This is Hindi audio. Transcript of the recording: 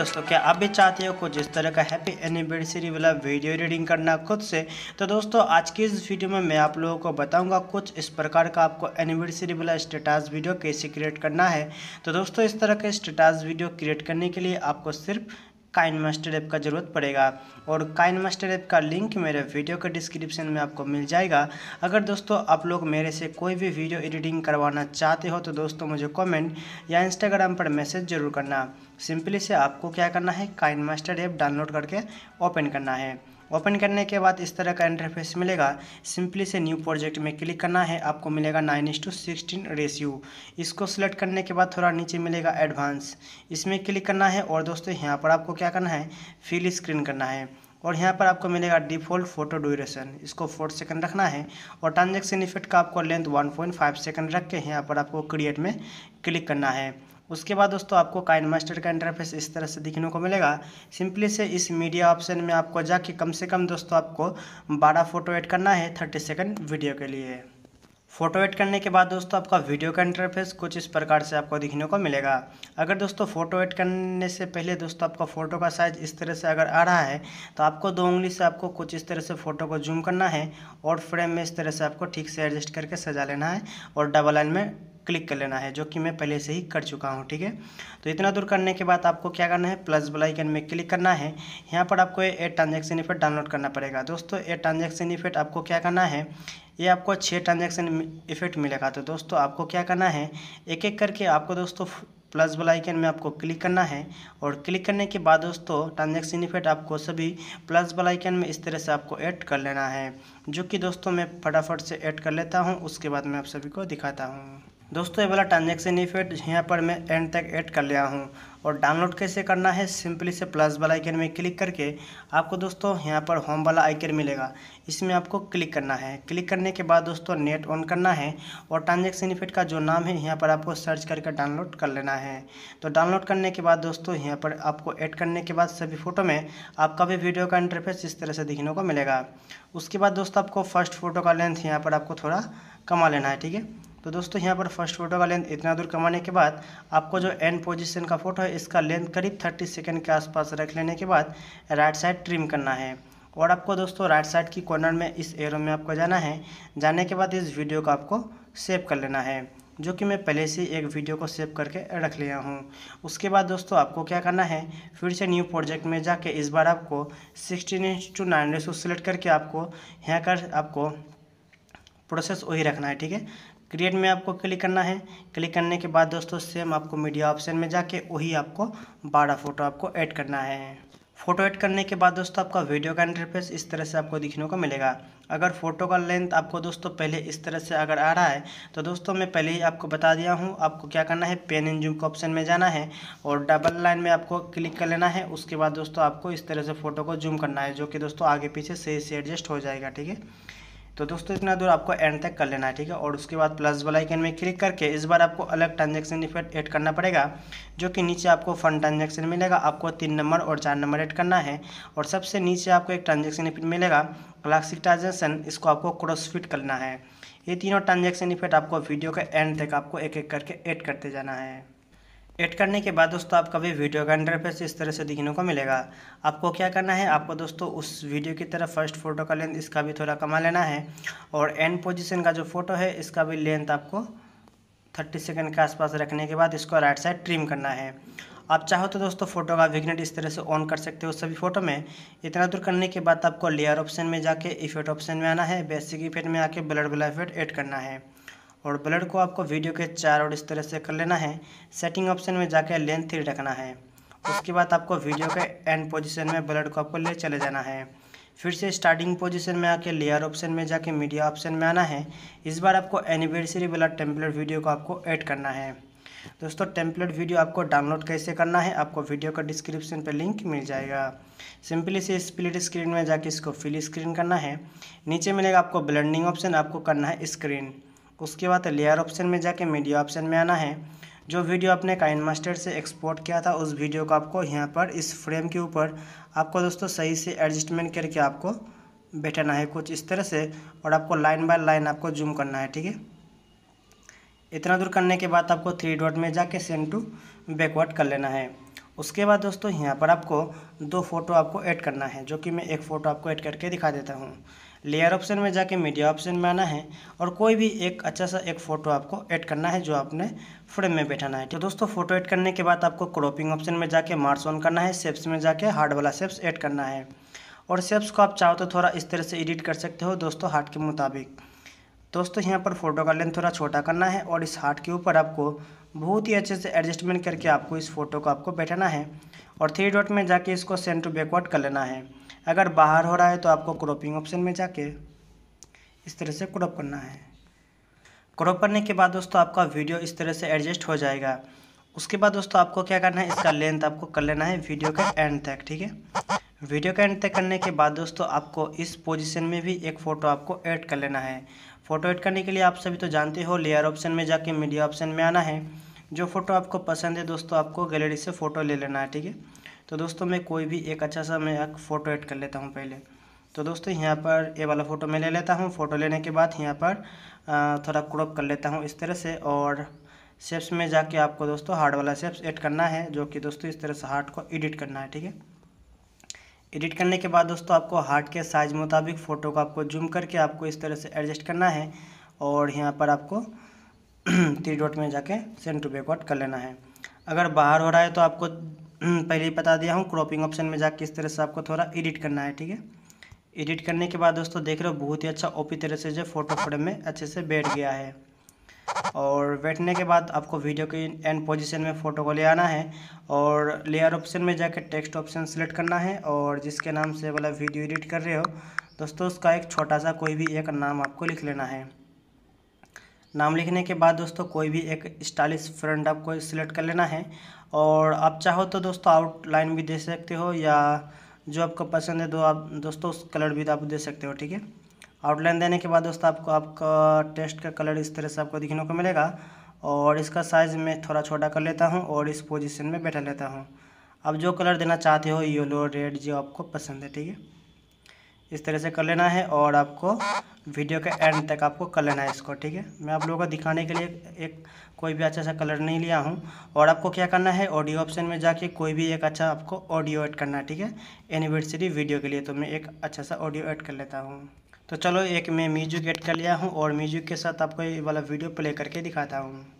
दोस्तों क्या आप भी चाहते हो कुछ इस तरह का हैप्पी एनिवर्सरी वाला वीडियो एडिटिंग करना खुद से तो दोस्तों आज की इस वीडियो में मैं आप लोगों को बताऊंगा कुछ इस प्रकार का आपको एनिवर्सरी वाला स्टेटस वीडियो कैसे क्रिएट करना है तो दोस्तों इस तरह के स्टेटस वीडियो क्रिएट करने के लिए आपको सिर्फ काइन मास्टर ऐप का ज़रूरत पड़ेगा और काइन मास्टर ऐप का लिंक मेरे वीडियो के डिस्क्रिप्शन में आपको मिल जाएगा अगर दोस्तों आप लोग मेरे से कोई भी वीडियो एडिटिंग करवाना चाहते हो तो दोस्तों मुझे कमेंट या इंस्टाग्राम पर मैसेज ज़रूर करना सिंपली से आपको क्या करना है काइन मास्टर ऐप डाउनलोड करके ओपन करना है ओपन करने के बाद इस तरह का इंटरफेस मिलेगा सिंपली से न्यू प्रोजेक्ट में क्लिक करना है आपको मिलेगा nine is to sixteen ratio इसको सिलेक्ट करने के बाद थोड़ा नीचे मिलेगा एडवांस इसमें क्लिक करना है और दोस्तों यहाँ पर आपको क्या करना है फिल स्क्रीन करना है और यहाँ पर आपको मिलेगा डिफ़ॉल्ट फोटो ड्यूरेशन इसको फोर सेकंड रखना है और ट्रांजेक्शन इफेक्ट का आपको लेंथ 1.5 सेकंड रख के यहाँ पर आपको क्रिएट में क्लिक करना है उसके बाद दोस्तों आपको काइन मास्टर का इंटरफेस इस तरह से दिखने को मिलेगा सिंपली से इस मीडिया ऑप्शन में आपको जाके कम से कम दोस्तों आपको बारह फोटो ऐड करना है थर्टी सेकेंड वीडियो के लिए फोटो ऐड करने के बाद दोस्तों आपका वीडियो का इंटरफेस कुछ इस प्रकार से आपको दिखने को मिलेगा अगर दोस्तों फोटो ऐड करने से पहले दोस्तों आपका फ़ोटो का साइज इस तरह से अगर आ रहा है तो आपको दो उंगली से आपको कुछ इस तरह से फ़ोटो को जूम करना है और फ्रेम में इस तरह से आपको ठीक से एडजस्ट करके सजा लेना है और डबल लाइन में क्लिक कर लेना है जो कि मैं पहले से ही कर चुका हूँ ठीक है तो इतना दूर करने के बाद आपको क्या करना है प्लस वाला में क्लिक करना है यहाँ पर आपको ए ट्रांजेक्शन इफेक्ट डाउनलोड करना पड़ेगा दोस्तों ए ट्रांजेक्शन इफेक्ट आपको क्या करना है ये आपको छः ट्रांजेक्शन इफेक्ट मिलेगा तो दोस्तों आपको क्या करना है एक एक करके आपको दोस्तों प्लस वाला आइकन में आपको क्लिक करना है और क्लिक करने के बाद दोस्तों ट्रांजेक्शन इफेक्ट आपको सभी प्लस वाला आइकन में इस तरह से आपको ऐड कर लेना है जो कि दोस्तों मैं फटाफट से ऐड कर लेता हूँ उसके बाद मैं आप सभी को दिखाता हूँ दोस्तों ये वाला ट्रांजेक्शन इफेक्ट यहाँ पर मैं एंड तक ऐड कर लिया हूँ और डाउनलोड कैसे करना है सिंपली से प्लस वाला आइकन में क्लिक करके आपको दोस्तों यहाँ पर होम वाला आइकन मिलेगा इसमें आपको क्लिक करना है क्लिक करने के बाद दोस्तों नेट ऑन करना है और ट्रांजेक्शन इफेक्ट का जो नाम है यहाँ पर आपको सर्च करके डाउनलोड कर लेना है तो डाउनलोड करने के बाद दोस्तों यहाँ पर आपको ऐड करने के बाद सभी फ़ोटो में आपका भी वीडियो का इंटरफेस इस तरह से दिखने को मिलेगा उसके बाद दोस्तों आपको फर्स्ट फ़ोटो का लेंथ यहाँ पर आपको थोड़ा कमा लेना है ठीक है तो दोस्तों यहाँ पर फर्स्ट फोटो का लेंथ इतना दूर कमाने के बाद आपको जो एंड पोजीशन का फोटो है इसका लेंथ करीब 30 सेकंड के आसपास रख लेने के बाद राइट साइड ट्रिम करना है और आपको दोस्तों राइट साइड की कॉर्नर में इस एरो में आपको जाना है जाने के बाद इस वीडियो को आपको सेव कर लेना है जो कि मैं पहले से एक वीडियो को सेव करके रख लिया हूँ उसके बाद दोस्तों आपको क्या करना है फिर से न्यू प्रोजेक्ट में जाके इस बार आपको sixteen is to nine ratio select करके आपको यहाँ कर आपको प्रोसेस वही रखना है ठीक है क्रिएट में आपको क्लिक करना है क्लिक करने के बाद दोस्तों सेम आपको मीडिया ऑप्शन में जाके वही आपको बारह फ़ोटो आपको ऐड करना है फ़ोटो ऐड करने के बाद दोस्तों आपका वीडियो का इंटरफेस इस तरह से आपको दिखने को मिलेगा अगर फ़ोटो का लेंथ आपको दोस्तों पहले इस तरह से अगर आ रहा है तो दोस्तों मैं पहले ही आपको बता दिया हूँ आपको क्या करना है पेन एंड जूम के ऑप्शन में जाना है और डबल लाइन में आपको क्लिक कर लेना है उसके बाद दोस्तों आपको इस तरह से फ़ोटो को जूम करना है जो कि दोस्तों आगे पीछे सही से एडजस्ट हो जाएगा ठीक है तो दोस्तों इतना दूर आपको एंड तक कर लेना है ठीक है और उसके बाद प्लस वाला आइकन में क्लिक करके इस बार आपको अलग ट्रांजेक्शन इफेक्ट ऐड करना पड़ेगा जो कि नीचे आपको फंड ट्रांजेक्शन मिलेगा आपको तीन नंबर और चार नंबर ऐड करना है और सबसे नीचे आपको एक ट्रांजेक्शन इफेक्ट मिलेगा क्लासिक ट्रांजेक्शन इसको आपको क्रॉसफिट करना है ये तीनों ट्रांजेक्शन इफेक्ट आपको वीडियो के एंड तक आपको एक एक करके ऐड करते जाना है ऐड करने के बाद दोस्तों आपका भी वीडियो का इंटरफेस इस तरह से दिखने को मिलेगा आपको क्या करना है आपको दोस्तों उस वीडियो की तरह फर्स्ट फोटो का लेंथ इसका भी थोड़ा कमा लेना है और एंड पोजिशन का जो फोटो है इसका भी लेंथ आपको थर्टी सेकेंड के आसपास रखने के बाद इसको राइट साइड ट्रिम करना है आप चाहो तो दोस्तों फोटो का विग्नेट इस तरह से ऑन कर सकते हो सभी फोटो में इतना दूर करने के बाद आपको लेयर ऑप्शन में जाके इफेक्ट ऑप्शन में आना है बेसिक इफेक्ट में आके ब्लड ब्ला इफेक्ट ऐड करना है और ब्लड को आपको वीडियो के चार और इस तरह से कर लेना है सेटिंग ऑप्शन में जाकर लेंथ थ्री रखना है उसके बाद आपको वीडियो के एंड पोजीशन में ब्लड को आपको ले चले जाना है फिर से स्टार्टिंग पोजीशन में आके लेयर ऑप्शन में जाके मीडिया ऑप्शन में आना है इस बार आपको एनिवर्सरी वाला टेम्पलेट वीडियो को आपको ऐड करना है दोस्तों टेम्पलेट वीडियो आपको डाउनलोड कैसे करना है आपको वीडियो का डिस्क्रिप्शन पर लिंक मिल जाएगा सिंपली से स्प्लिट स्क्रीन में जाके इसको फिल स्क्रीन करना है नीचे मिलेगा आपको ब्लेंडिंग ऑप्शन आपको करना है स्क्रीन उसके बाद लेयर ऑप्शन में जाके मीडिया ऑप्शन में आना है जो वीडियो आपने काइन मास्टर से एक्सपोर्ट किया था उस वीडियो को आपको यहाँ पर इस फ्रेम के ऊपर आपको दोस्तों सही से एडजस्टमेंट करके आपको बैठाना है कुछ इस तरह से और आपको लाइन बाय लाइन आपको जूम करना है ठीक है इतना दूर करने के बाद आपको थ्री डॉट में जाके सेंड टू बैकवर्ड कर लेना है उसके बाद दोस्तों यहाँ पर आपको दो फ़ोटो आपको ऐड करना है जो कि मैं एक फ़ोटो आपको ऐड करके दिखा देता हूँ लेयर ऑप्शन में जाके मीडिया ऑप्शन में आना है और कोई भी एक अच्छा सा एक फ़ोटो आपको ऐड करना है जो आपने फ्रेम में बैठाना है तो दोस्तों फोटो ऐड करने के बाद आपको क्रॉपिंग ऑप्शन में जाके मार्स ऑन करना है सेप्स में जाके हार्ड वाला सेप्स ऐड करना है और सेप्स को आप चाहो तो थोड़ा इस तरह से एडिट कर सकते हो दोस्तों हार्ट के मुताबिक दोस्तों यहाँ पर फोटो का लेंथ थोड़ा छोटा करना है और इस हार्ट के ऊपर आपको बहुत ही अच्छे से एडजस्टमेंट करके आपको इस फोटो को आपको बैठाना है और थ्री डॉट में जाके इसको सेंड टू बैकवर्ड कर लेना है अगर बाहर हो रहा है तो आपको क्रॉपिंग ऑप्शन में जाके इस तरह से क्रॉप करना है क्रॉप करने के बाद दोस्तों आपका वीडियो इस तरह से एडजस्ट हो जाएगा उसके बाद दोस्तों आपको क्या करना है इसका लेंथ आपको कर लेना है वीडियो के एंड तक ठीक है वीडियो का एंड तक करने के बाद दोस्तों आपको इस पोजीशन में भी एक फ़ोटो आपको ऐड कर लेना है फ़ोटो ऐड करने के लिए आप सभी तो जानते हो लेयर ऑप्शन में जाके मीडिया ऑप्शन में आना है जो फ़ोटो आपको पसंद है दोस्तों आपको गैलरी से फ़ोटो ले लेना है ठीक है तो दोस्तों मैं कोई भी एक अच्छा सा मैं फ़ोटो ऐड कर लेता हूँ पहले तो दोस्तों यहाँ पर ये वाला फ़ोटो मैं ले लेता हूँ फ़ोटो लेने के बाद यहाँ पर थोड़ा क्रॉप कर लेता हूँ इस तरह से और शेप्स में जाके आपको दोस्तों हार्ड वाला शेप्स ऐड करना है जो कि दोस्तों इस तरह से हार्ट को एडिट करना है ठीक है एडिट करने के बाद दोस्तों आपको हार्ट के साइज मुताबिक फ़ोटो को आपको जूम करके आपको इस तरह से एडजस्ट करना है और यहाँ पर आपको थ्री डॉट में जाके सेंड टू बैकवर्ड कर लेना है अगर बाहर हो रहा है तो आपको हम्म, पहले ही बता दिया हूँ क्रॉपिंग ऑप्शन में जाके इस तरह से आपको थोड़ा एडिट करना है ठीक है एडिट करने के बाद दोस्तों देख रहे हो बहुत ही अच्छा ओपी तरह से जो फोटो फ्रेम में अच्छे से बैठ गया है और बैठने के बाद आपको वीडियो की एंड पोजीशन में फ़ोटो को ले आना है और लेयर ऑप्शन में जाकर टेक्स्ट ऑप्शन सेलेक्ट करना है और जिसके नाम से वाला वीडियो एडिट कर रहे हो दोस्तों उसका एक छोटा सा कोई भी एक नाम आपको लिख लेना है नाम लिखने के बाद दोस्तों कोई भी एक स्टाइलिश फ्रंट आपको सिलेक्ट कर लेना है और आप चाहो तो दोस्तों आउटलाइन भी दे सकते हो या जो आपको पसंद है तो आप दोस्तों उस कलर भी तो आप दे सकते हो ठीक है आउटलाइन देने के बाद दोस्तों आपको आपका टेस्ट का कलर इस तरह से आपको दिखने को मिलेगा और इसका साइज़ मैं थोड़ा छोटा कर लेता हूँ और इस पोजिशन में बैठा लेता हूँ आप जो कलर देना चाहते हो येलो रेड जो आपको पसंद है ठीक है इस तरह से कर लेना है और आपको वीडियो के एंड तक आपको कर लेना है इसको ठीक है मैं आप लोगों को दिखाने के लिए एक, कोई भी अच्छा सा कलर नहीं लिया हूँ और आपको क्या करना है ऑडियो ऑप्शन में जाके कोई भी एक अच्छा आपको ऑडियो ऐड करना है ठीक है एनिवर्सरी वीडियो के लिए तो मैं एक अच्छा सा ऑडियो ऐड कर लेता हूँ तो चलो एक मैं म्यूजिक ऐड कर लिया हूँ और म्यूजिक के साथ आपको ये वाला वीडियो प्ले करके दिखाता हूँ